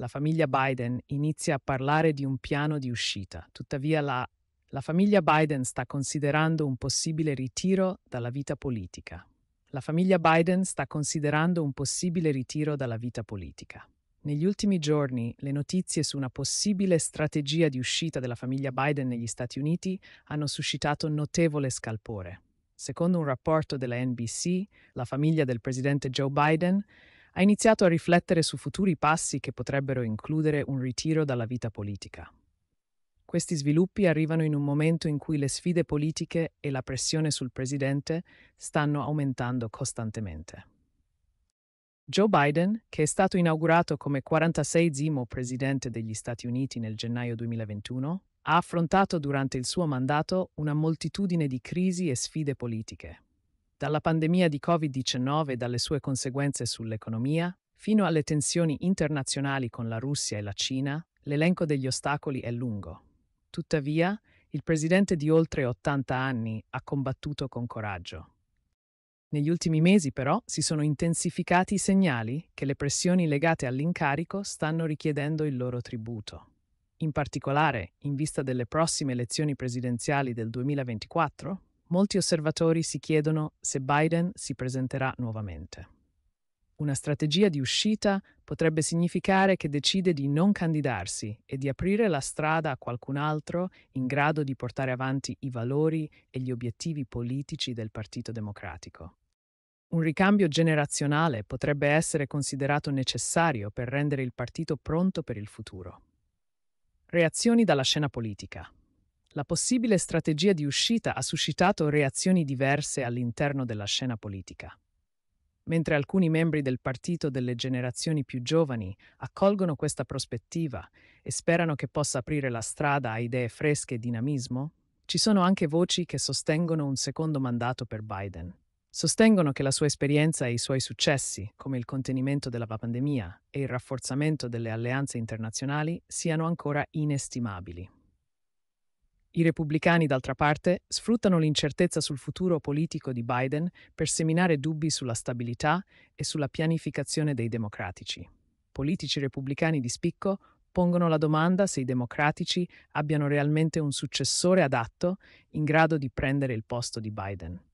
la famiglia Biden inizia a parlare di un piano di uscita. Tuttavia la, la famiglia Biden sta considerando un possibile ritiro dalla vita politica. La famiglia Biden sta considerando un possibile ritiro dalla vita politica. Negli ultimi giorni le notizie su una possibile strategia di uscita della famiglia Biden negli Stati Uniti hanno suscitato notevole scalpore. Secondo un rapporto della NBC, la famiglia del presidente Joe Biden ha iniziato a riflettere su futuri passi che potrebbero includere un ritiro dalla vita politica. Questi sviluppi arrivano in un momento in cui le sfide politiche e la pressione sul presidente stanno aumentando costantemente. Joe Biden, che è stato inaugurato come 46esimo presidente degli Stati Uniti nel gennaio 2021, ha affrontato durante il suo mandato una moltitudine di crisi e sfide politiche, dalla pandemia di Covid-19 e dalle sue conseguenze sull'economia, fino alle tensioni internazionali con la Russia e la Cina, l'elenco degli ostacoli è lungo. Tuttavia, il presidente di oltre 80 anni ha combattuto con coraggio. Negli ultimi mesi però si sono intensificati i segnali che le pressioni legate all'incarico stanno richiedendo il loro tributo. In particolare, in vista delle prossime elezioni presidenziali del 2024, molti osservatori si chiedono se Biden si presenterà nuovamente. Una strategia di uscita potrebbe significare che decide di non candidarsi e di aprire la strada a qualcun altro in grado di portare avanti i valori e gli obiettivi politici del Partito Democratico. Un ricambio generazionale potrebbe essere considerato necessario per rendere il partito pronto per il futuro. Reazioni dalla scena politica. La possibile strategia di uscita ha suscitato reazioni diverse all'interno della scena politica. Mentre alcuni membri del partito delle generazioni più giovani accolgono questa prospettiva e sperano che possa aprire la strada a idee fresche e dinamismo, ci sono anche voci che sostengono un secondo mandato per Biden. Sostengono che la sua esperienza e i suoi successi, come il contenimento della pandemia e il rafforzamento delle alleanze internazionali, siano ancora inestimabili. I repubblicani, d'altra parte, sfruttano l'incertezza sul futuro politico di Biden per seminare dubbi sulla stabilità e sulla pianificazione dei democratici. Politici repubblicani di spicco pongono la domanda se i democratici abbiano realmente un successore adatto in grado di prendere il posto di Biden.